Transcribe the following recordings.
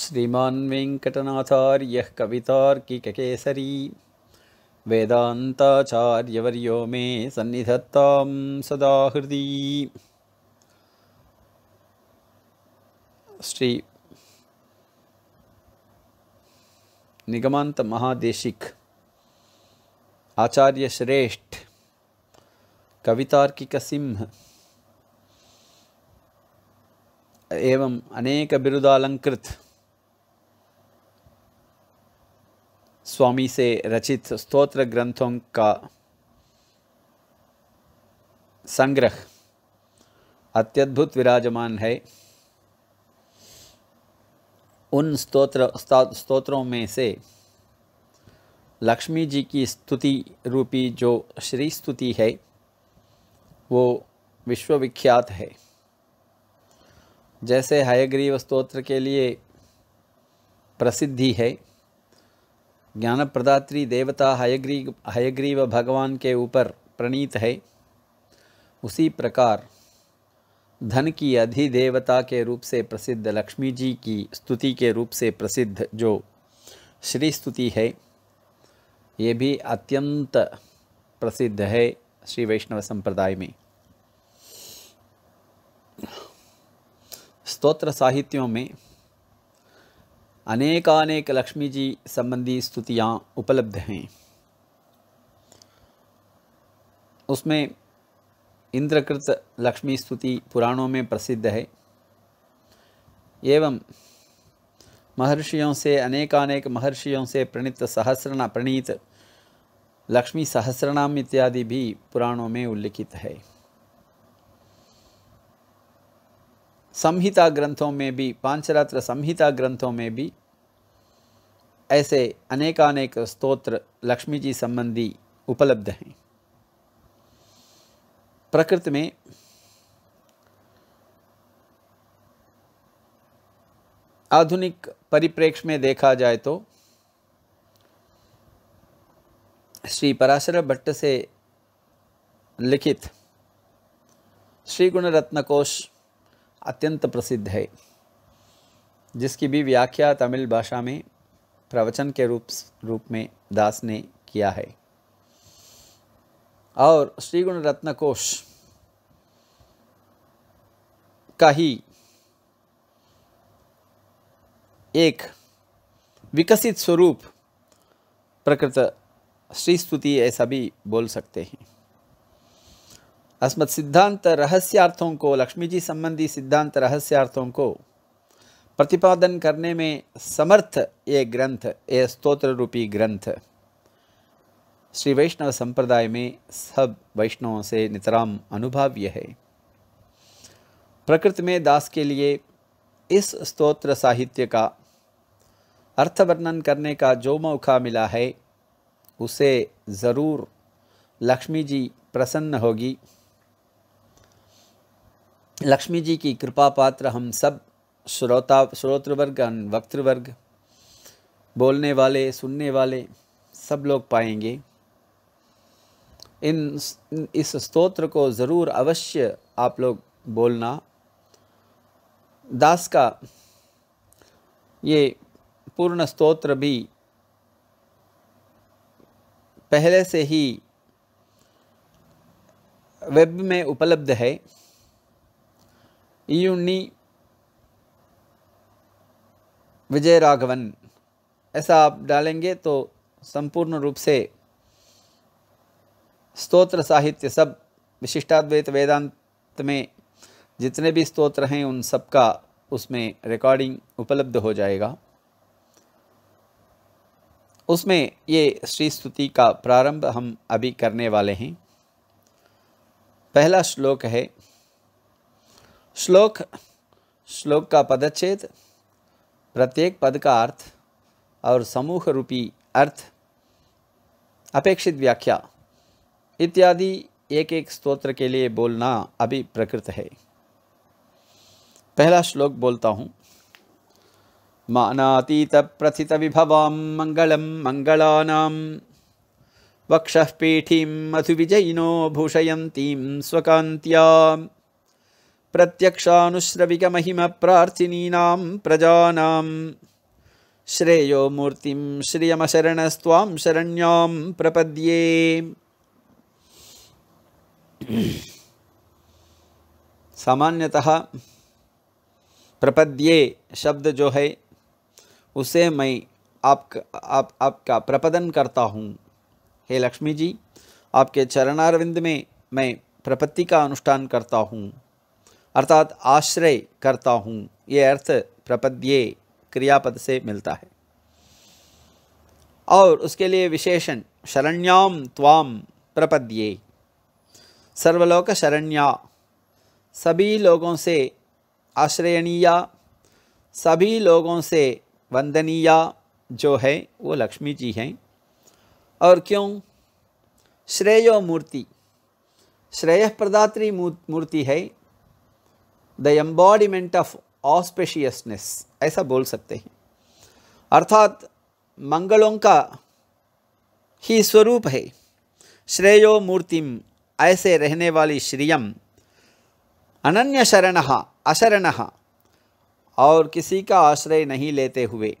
श्रीमान् वेङ्कटनाथार्यः कवितार्किककेसरी वेदान्ताचार्यवर्यो मे सन्निधत्तां श्री निगमान्तमहादेशिक् आचार्यश्रेष्ठ कवितार्किकसिंह एवम् अनेकबिरुदालङ्कृत् स्वामी से रचित स्तोत्र ग्रंथों का संग्रह अत्यद्भुत विराजमान है उन स्तोत्र स्तोत्रों में से लक्ष्मी जी की स्तुति रूपी जो श्री स्तुति है वो विश्वविख्यात है जैसे हयग्रीव स्तोत्र के लिए प्रसिद्धि है ज्ञान प्रदात्री देवता हयग्रीव हयग्रीव भगवान के ऊपर प्रणीत है उसी प्रकार धन की अधिदेवता के रूप से प्रसिद्ध लक्ष्मी जी की स्तुति के रूप से प्रसिद्ध जो श्री स्तुति है ये भी अत्यंत प्रसिद्ध है श्री वैष्णव संप्रदाय में स्तोत्र साहित्यों में अनेकानेक लक्ष्मी जी संबंधी स्तुतियाँ उपलब्ध हैं उसमें इंद्रकृत लक्ष्मी स्तुति पुराणों में प्रसिद्ध है एवं महर्षियों से अनेकानेक महर्षियों से प्रणीत सहस्रना प्रणीत लक्ष्मी सहस्रनाम इत्यादि भी पुराणों में उल्लिखित है संहिता ग्रंथों में भी पांचरात्र संहिता ग्रंथों में भी ऐसे अनेकानेक स्तोत्र लक्ष्मी जी संबंधी उपलब्ध हैं प्रकृति में आधुनिक परिप्रेक्ष्य में देखा जाए तो श्री पराशर भट्ट से लिखित श्री गुणरत्नकोश अत्यंत प्रसिद्ध है जिसकी भी व्याख्या तमिल भाषा में प्रवचन के रूप रूप में दास ने किया है और श्री गुण रत्न कोश का ही एक विकसित स्वरूप प्रकृत श्री स्तुति ऐसा भी बोल सकते हैं अस्मत् सिद्धांत रहस्यार्थों को लक्ष्मी जी संबंधी सिद्धांत रहस्यार्थों को प्रतिपादन करने में समर्थ ये ग्रंथ ये स्तोत्र रूपी ग्रंथ श्री वैष्णव संप्रदाय में सब वैष्णवों से नितराम अनुभाव्य है प्रकृति में दास के लिए इस स्तोत्र साहित्य का अर्थ वर्णन करने का जो मौका मिला है उसे ज़रूर लक्ष्मी जी प्रसन्न होगी लक्ष्मी जी की कृपा पात्र हम सब श्रोता श्रोतृवर्ग वक्तृवर्ग बोलने वाले सुनने वाले सब लोग पाएंगे इन इस स्तोत्र को ज़रूर अवश्य आप लोग बोलना दास का ये पूर्ण स्तोत्र भी पहले से ही वेब में उपलब्ध है यूनी विजय राघवन ऐसा आप डालेंगे तो संपूर्ण रूप से स्तोत्र साहित्य सब विशिष्टाद्वैत वेदांत में जितने भी स्तोत्र हैं उन सबका उसमें रिकॉर्डिंग उपलब्ध हो जाएगा उसमें ये श्री स्तुति का प्रारंभ हम अभी करने वाले हैं पहला श्लोक है श्लोक श्लोक का पदच्छेद प्रत्येक पद का अर्थ और समूह रूपी अर्थ अपेक्षित व्याख्या इत्यादि एक एक स्तोत्र के लिए बोलना अभी प्रकृत है पहला श्लोक बोलता हूँ मानातीत प्रथित विभवाम मंगलम मंगलानाम वक्षपीठी मधु विजयिनो भूषयन्तीं स्वकांत्या प्रत्यक्षाश्रविक महिम प्राथिनी प्रजानां श्रेयो मूर्ति श्रियमशरणस्वाम शरण्यां प्रपद्ये सामान्यतः प्रपद्ये शब्द जो है उसे मैं आप आप आपका प्रपदन करता हूँ हे लक्ष्मी जी आपके चरणारविंद में मैं प्रपत्ति का अनुष्ठान करता हूँ अर्थात आश्रय करता हूँ ये अर्थ प्रपद्ये क्रियापद से मिलता है और उसके लिए विशेषण शरण्याम त्वाम प्रपद्ये सर्वलोक शरण्या सभी लोगों से आश्रयणीय सभी लोगों से वंदनीय जो है वो लक्ष्मी जी हैं और क्यों श्रेयो मूर्ति श्रेय प्रदात्री मूर्ति है द एम्बॉडीमेंट ऑफ ऑस्पेशियसनेस ऐसा बोल सकते हैं अर्थात मंगलों का ही स्वरूप है श्रेयो मूर्तिम ऐसे रहने वाली श्रियम अनन्य शरण अशरण और किसी का आश्रय नहीं लेते हुए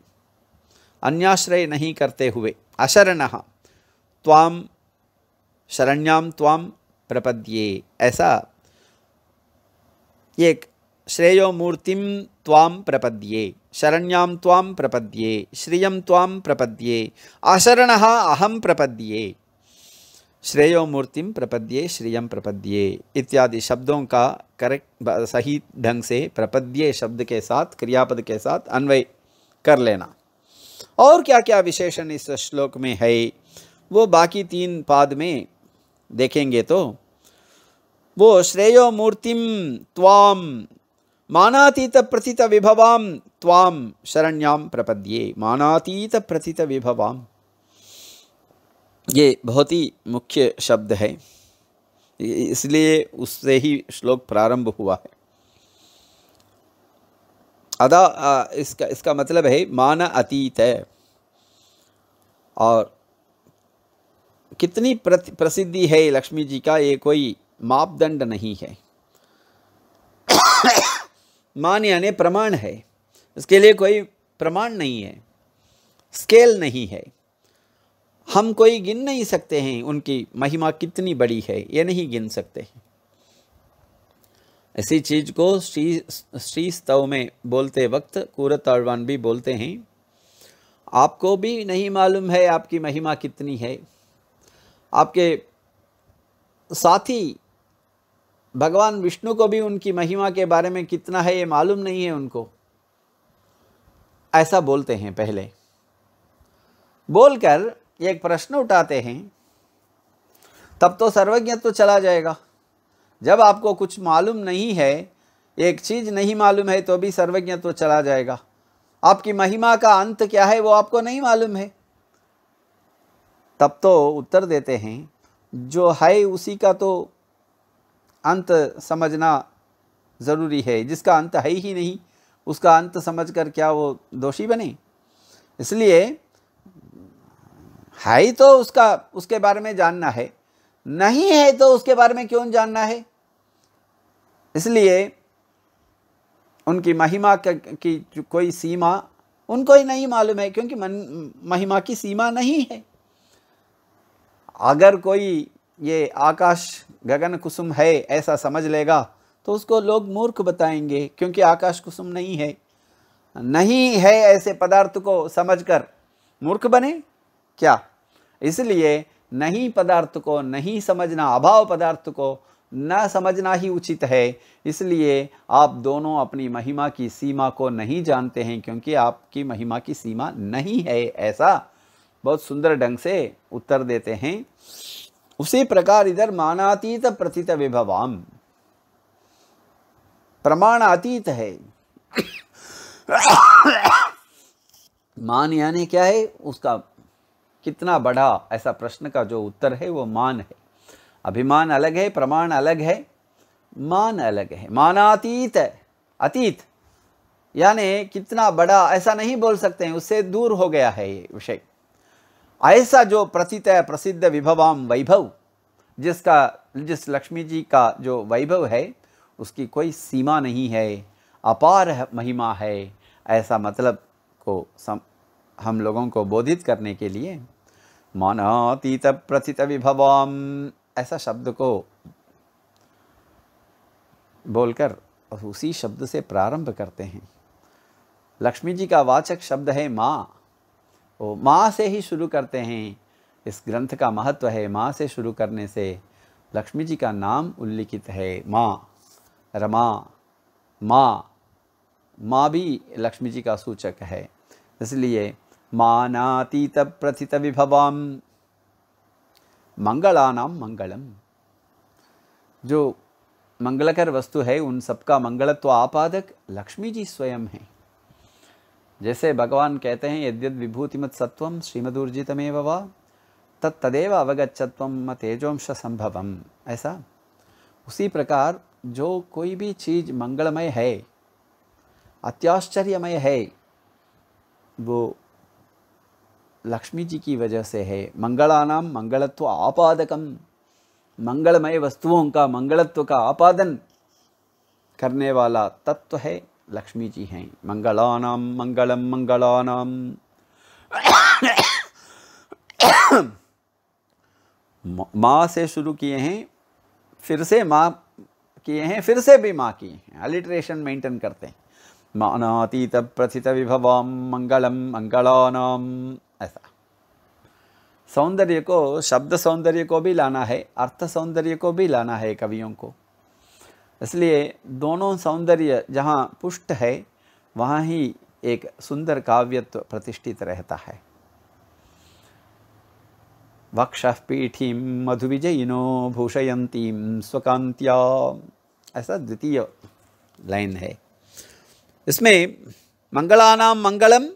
अन्याश्रय नहीं करते हुए अशरण ताम शरण्याम ताम प्रपद्ये ऐसा एक श्रेयो मूर्तिम त्वाम प्रपद्ये शरण्याम त्वाम प्रपद्ये श्रिय त्वाम प्रपद्ये अशरण अहम प्रपद्ये श्रेयो मूर्तिम प्रपद्ये श्रिय प्रपद्ये इत्यादि शब्दों का करेक्ट सही ढंग से प्रपद्ये शब्द के साथ क्रियापद के साथ अन्वय कर लेना और क्या क्या विशेषण इस श्लोक में है वो बाकी तीन पाद में देखेंगे तो वो श्रेयो मूर्तिम त्वाम मानातीत प्रथित विभवाम त्वाम शरण्याम प्रपद्ये मानातीत प्रथित विभवाम ये बहुत ही मुख्य शब्द है इसलिए उससे ही श्लोक प्रारंभ हुआ है अदा इसका इसका मतलब है मान अतीत है और कितनी प्रसिद्धि है लक्ष्मी जी का ये कोई मापदंड नहीं है मान यानी प्रमाण है इसके लिए कोई प्रमाण नहीं है स्केल नहीं है हम कोई गिन नहीं सकते हैं उनकी महिमा कितनी बड़ी है ये नहीं गिन सकते हैं ऐसी चीज़ को श्री श्री स्तव में बोलते वक्त कूरताड़वान भी बोलते हैं आपको भी नहीं मालूम है आपकी महिमा कितनी है आपके साथी भगवान विष्णु को भी उनकी महिमा के बारे में कितना है ये मालूम नहीं है उनको ऐसा बोलते हैं पहले बोलकर एक प्रश्न उठाते हैं तब तो सर्वज्ञ तो चला जाएगा जब आपको कुछ मालूम नहीं है एक चीज़ नहीं मालूम है तो भी सर्वज्ञ तो चला जाएगा आपकी महिमा का अंत क्या है वो आपको नहीं मालूम है तब तो उत्तर देते हैं जो है उसी का तो अंत समझना ज़रूरी है जिसका अंत है ही नहीं उसका अंत समझकर क्या वो दोषी बने इसलिए है ही तो उसका उसके बारे में जानना है नहीं है तो उसके बारे में क्यों जानना है इसलिए उनकी महिमा की कोई सीमा उनको ही नहीं मालूम है क्योंकि मन, महिमा की सीमा नहीं है अगर कोई ये आकाश गगन कुसुम है ऐसा समझ लेगा तो उसको लोग मूर्ख बताएंगे क्योंकि आकाश कुसुम नहीं है नहीं है ऐसे पदार्थ को समझकर मूर्ख बने क्या इसलिए नहीं पदार्थ को नहीं समझना अभाव पदार्थ को न समझना ही उचित है इसलिए आप दोनों अपनी महिमा की सीमा को नहीं जानते हैं क्योंकि आपकी महिमा की सीमा नहीं है ऐसा बहुत सुंदर ढंग से उत्तर देते हैं उसी प्रकार इधर मानातीत प्रथित विभवाम प्रमाण अतीत है मान यानी क्या है उसका कितना बड़ा ऐसा प्रश्न का जो उत्तर है वो मान है अभिमान अलग है प्रमाण अलग है मान अलग है मानातीत है अतीत यानी कितना बड़ा ऐसा नहीं बोल सकते हैं उससे दूर हो गया है ये विषय ऐसा जो प्रसिद्ध है प्रसिद्ध विभवाम वैभव जिसका जिस लक्ष्मी जी का जो वैभव है उसकी कोई सीमा नहीं है अपार महिमा है ऐसा मतलब को सम, हम लोगों को बोधित करने के लिए मानातीत प्रथित विभवाम ऐसा शब्द को बोलकर उसी शब्द से प्रारंभ करते हैं लक्ष्मी जी का वाचक शब्द है माँ तो माँ से ही शुरू करते हैं इस ग्रंथ का महत्व है माँ से शुरू करने से लक्ष्मी जी का नाम उल्लिखित है माँ रमा माँ माँ भी लक्ष्मी जी का सूचक है इसलिए मानातीत प्रथित विभवाम मंगलानाम मंगलम जो मंगलकर वस्तु है उन सबका मंगलत्व आपादक लक्ष्मी जी स्वयं हैं जैसे भगवान कहते हैं यद्यद विभूतिमत सत्व श्रीमदूर्जितमेव वा तत् तदेव अवगच्छत्व तेजोंश संभवम ऐसा उसी प्रकार जो कोई भी चीज़ मंगलमय है अत्याश्चर्यमय है वो लक्ष्मी जी की वजह से है मंगलानाम मंगलत्व आपादकम मंगलमय वस्तुओं का मंगलत्व का आपादन करने वाला तत्व है लक्ष्मी जी हैं मंगलानाम मंगलम मंगलानाम माँ से शुरू किए हैं फिर से माँ किए हैं फिर से भी माँ किए हैं अलिट्रेशन मेंटेन करते हैं मानातीत प्रथित विभवाम मंगलम मंगलानाम ऐसा सौंदर्य को शब्द सौंदर्य को भी लाना है अर्थ सौंदर्य को भी लाना है कवियों को इसलिए दोनों सौंदर्य जहाँ पुष्ट है वहाँ ही एक सुंदर काव्यत्व प्रतिष्ठित रहता है वक्ष पीठी मधुविजयिनो भूषयती स्वकांत्या ऐसा द्वितीय लाइन है इसमें मंगलानाम मंगलम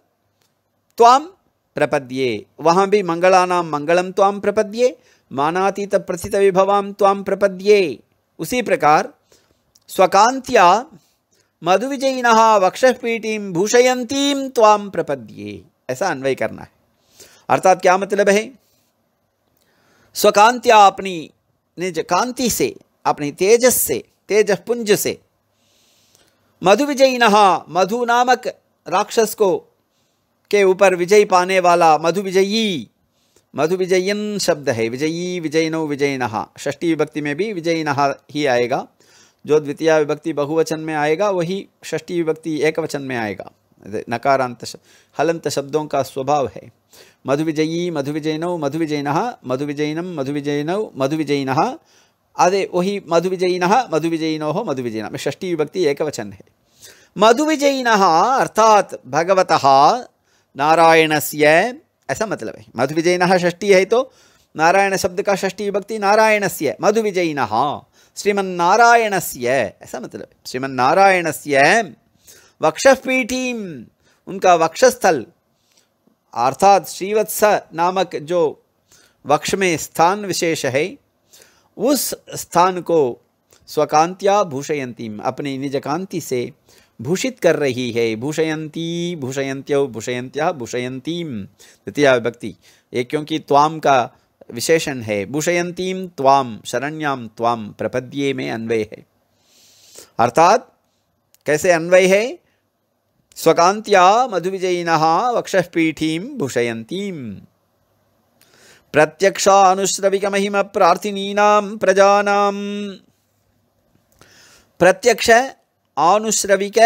त्वाम प्रपद्ये वहाँ भी मंगलानाम मंगलम त्वाम प्रपद्ये मानातीत प्रथित विभवाम त्वाम प्रपद्ये उसी प्रकार स्वकान्त्या मधुविजयिन वक्षपीटी भूषयती त्वाम प्रपद्ये ऐसा अन्वय करना है अर्थात क्या मतलब है स्वकांत्या अपनी निज कांति से अपनी तेजस से तेज पुंज से मधु मधु नामक राक्षस को के ऊपर विजय पाने वाला मधु विजयी मधु विजयन शब्द है विजयी विजयिनो विजयिन षष्ठी विभक्ति में भी विजयिन ही आएगा जो द्वितीय विभक्ति बहुवचन में आएगा वही षष्ठी विभक्ति एक वचन में आएगा नकारांत हलंत शब्दों का स्वभाव है मधु विजयी मधु विजयनौ मधु विजयन मधु मधु विजयिन अदे वही मधु विजयिन मधु विजयिनो षष्ठी विभक्ति एकवचन है मधु अर्थात भगवत नारायण से ऐसा मतलब है मधु षष्ठी है तो नारायण शब्द का षष्ठी विभक्ति नारायण से मधु विजयिन श्रीमन्नारायण से ऐसा मतलब श्रीमन्नारायण से वक्षपीठी उनका वक्षस्थल अर्थात श्रीवत्स नामक जो वक्ष में स्थान विशेष है उस स्थान को स्वकांत्या भूषयंतीम अपनी निज कांति से भूषित कर रही है भूषयंती भूषयंत्यो भूषयंत्या भूषयंतीम द्वितीय विभक्ति ये क्योंकि त्वाम का विशेषण है भूषयंतीम त्वाम शरण्याम त्वाम प्रपद्ये में अन्वय है अर्थात कैसे अन्वय है स्वकांत्या मधुविजयिन वक्षपीठीं भूषयन्तीं प्रत्यक्षानुश्रविकमहिम प्रार्थिनीनां प्रजानां प्रत्यक्ष आनुश्रविक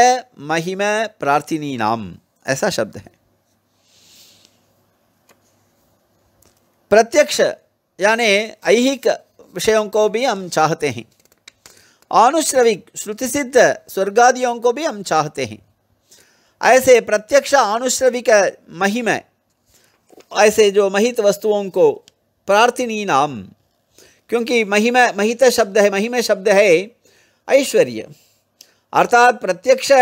महिम प्रार्थिनीनाम ऐसा शब्द है प्रत्यक्ष यानी ऐहिक विषयों को भी हम चाहते हैं आनुश्रविक श्रुति सिद्ध स्वर्गादियों को भी हम चाहते हैं ऐसे प्रत्यक्ष आनुश्रविक महिमा ऐसे जो महित वस्तुओं को प्रार्थनी नाम क्योंकि महिमा महित शब्द है महिमा शब्द है ऐश्वर्य अर्थात प्रत्यक्ष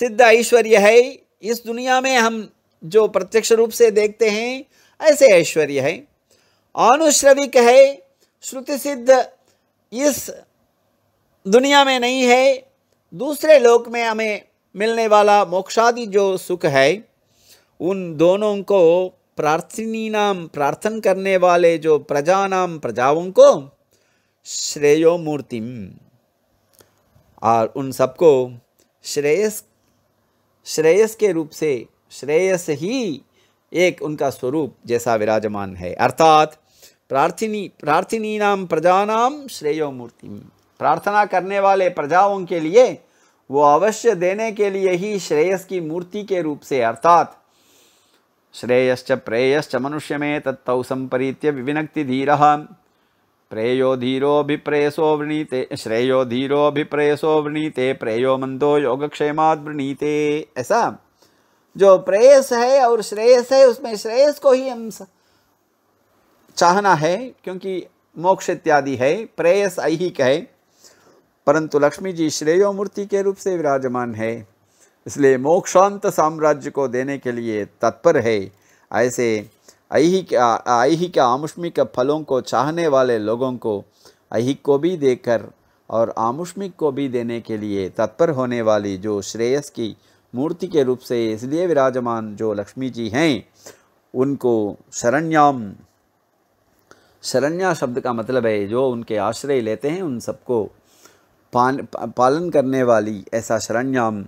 सिद्ध ऐश्वर्य है इस दुनिया में हम जो प्रत्यक्ष रूप से देखते हैं ऐसे ऐश्वर्य है अनुश्रविक है श्रुति सिद्ध इस दुनिया में नहीं है दूसरे लोक में हमें मिलने वाला मोक्षादि जो सुख है उन दोनों को प्रार्थिनी नाम प्रार्थन करने वाले जो प्रजा नाम प्रजाओं को श्रेयो मूर्तिम और उन सबको श्रेयस श्रेयस के रूप से श्रेयस ही एक उनका स्वरूप जैसा विराजमान है अर्थात प्रार्थिनी प्रार्थिनी नाम नाम श्रेयो मूर्ति प्रार्थना करने वाले प्रजाओं के लिए वो अवश्य देने के लिए ही श्रेयस की मूर्ति के रूप से अर्थात श्रेयश्च प्रेयश्च मनुष्य में तत्तौ संपरीत्य विविनक्ति धीर प्रेयो धीरोभिप्रेयसो वृणीते श्रेयो धीरोभिप्रेयसो वृणीते प्रेयो मंदो योगक्षेमा वृणीते ऐसा जो प्रेयस है और श्रेयस है उसमें श्रेयस को ही हम चाहना है क्योंकि मोक्ष इत्यादि है प्रेयस ऐहिक है परंतु लक्ष्मी जी श्रेयो मूर्ति के रूप से विराजमान है इसलिए मोक्षांत साम्राज्य को देने के लिए तत्पर है ऐसे ऐहिक ऐहिक आमुष्मिक फलों को चाहने वाले लोगों को ऐहिक को भी देकर और आमुष्मिक को भी देने के लिए तत्पर होने वाली जो श्रेयस की मूर्ति के रूप से इसलिए विराजमान जो लक्ष्मी जी हैं उनको शरण्याम शरण्या शब्द का मतलब है जो उनके आश्रय लेते हैं उन सबको पान पालन करने वाली ऐसा शरण्याम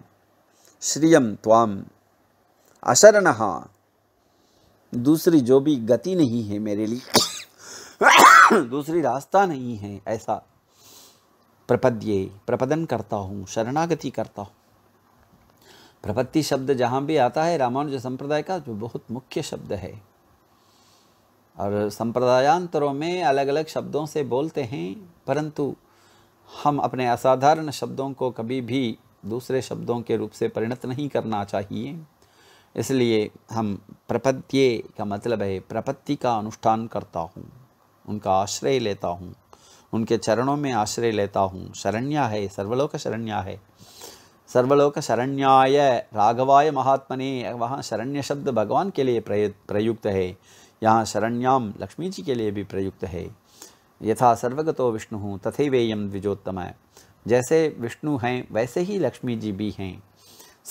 श्रियम त्वाम अशरण दूसरी जो भी गति नहीं है मेरे लिए दूसरी रास्ता नहीं है ऐसा प्रपद्ये प्रपदन करता हूँ शरणागति करता हूँ प्रपत्ति शब्द जहाँ भी आता है रामानुज संप्रदाय का जो बहुत मुख्य शब्द है और संप्रदायांतरों में अलग अलग शब्दों से बोलते हैं परंतु हम अपने असाधारण शब्दों को कभी भी दूसरे शब्दों के रूप से परिणत नहीं करना चाहिए इसलिए हम प्रपत्ये का मतलब है प्रपत्ति का अनुष्ठान करता हूँ उनका आश्रय लेता हूँ उनके चरणों में आश्रय लेता हूँ शरण्या है सर्वलोक शरण्या है सर्वलोक शरण्याय राघवाय महात्मने वहाँ शरण्य शब्द भगवान के लिए प्रयुक्त है यहाँ शरण्याम लक्ष्मी जी के लिए भी प्रयुक्त है यथा सर्वगतो विष्णु तथे वेयम द्विजोत्तम जैसे विष्णु हैं वैसे ही लक्ष्मी जी भी हैं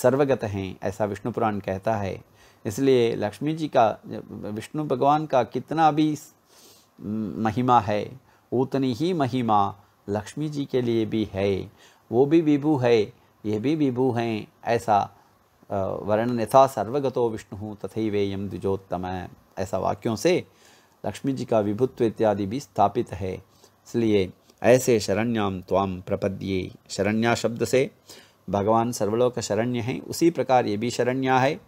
सर्वगत हैं ऐसा विष्णु पुराण कहता है इसलिए लक्ष्मी जी का विष्णु भगवान का कितना भी महिमा है उतनी ही महिमा लक्ष्मी जी के लिए भी है वो भी विभु है ये भी विभू हैं ऐसा वर्णन यथा सर्वगतो विष्णु तथैवेयम द्विजोत्तम ऐसा वाक्यों से लक्ष्मी जी का विभुत्व इत्यादि भी स्थापित है इसलिए ऐसे शरण्याम त्वाम प्रपद्ये शरण्या शब्द से भगवान सर्वलोक शरण्य हैं उसी प्रकार ये भी शरण्या है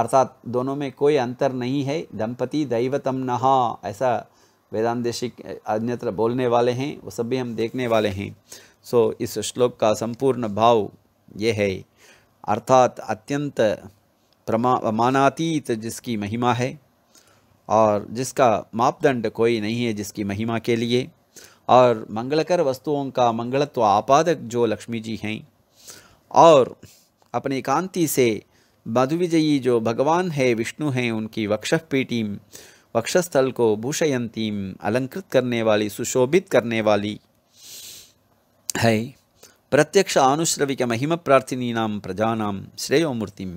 अर्थात दोनों में कोई अंतर नहीं है दंपति दैवतम नहा ऐसा देशिक अन्यत्र बोलने वाले हैं वो सब भी हम देखने वाले हैं सो इस श्लोक का संपूर्ण भाव ये है अर्थात अत्यंत प्रमा मानातीत जिसकी महिमा है और जिसका मापदंड कोई नहीं है जिसकी महिमा के लिए और मंगलकर वस्तुओं का मंगलत्व आपादक जो लक्ष्मी जी हैं और अपनी कांति से मधुविजयी जो भगवान है विष्णु हैं उनकी वक्षपीटीम वक्षस्थल को भूषयंतीम अलंकृत करने वाली सुशोभित करने वाली है प्रत्यक्ष आनुश्रविक महिम प्रार्थिनीनां प्रजानां श्रेयोमूर्तिं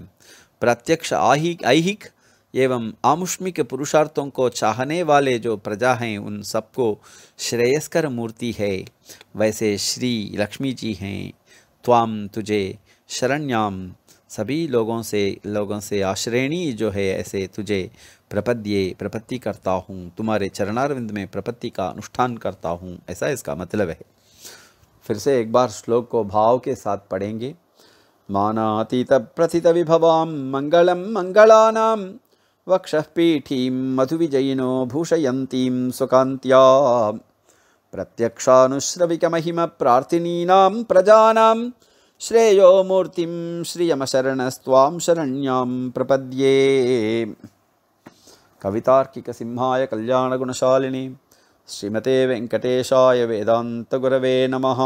प्रत्यक्ष आहिक ऐहिक एवं आमुष्मिक पुरुषार्थों को चाहने वाले जो प्रजा हैं उन सबको श्रेयस्कर मूर्ति है वैसे श्री लक्ष्मी जी हैं त्वाम तुझे शरण्याम सभी लोगों से लोगों से आश्रेणी जो है ऐसे तुझे प्रपद्ये प्रपत्ति करता हूँ तुम्हारे चरणारविंद में प्रपत्ति का अनुष्ठान करता हूँ ऐसा इसका मतलब है एक फिर से बार श्लोक को भाव के साथ पढ़ेंगे सा पडेङ्गे मानातीतप्रथितविभवां मङ्गलं मङ्गलानां वक्षःपीठीं मधुविजयिनो भूषयन्तीं सुकान्त्या प्रत्यक्षानुश्रविकमहिमप्रार्थिनीनां प्रजानां श्रेयो मूर्तिं श्रियमशरणस्त्वां शरण्यां प्रपद्ये कवितार्किकसिंहाय कल्याणगुणशालिनी श्रीमते वेङ्कटेशाय वेदान्तगुरवे नमः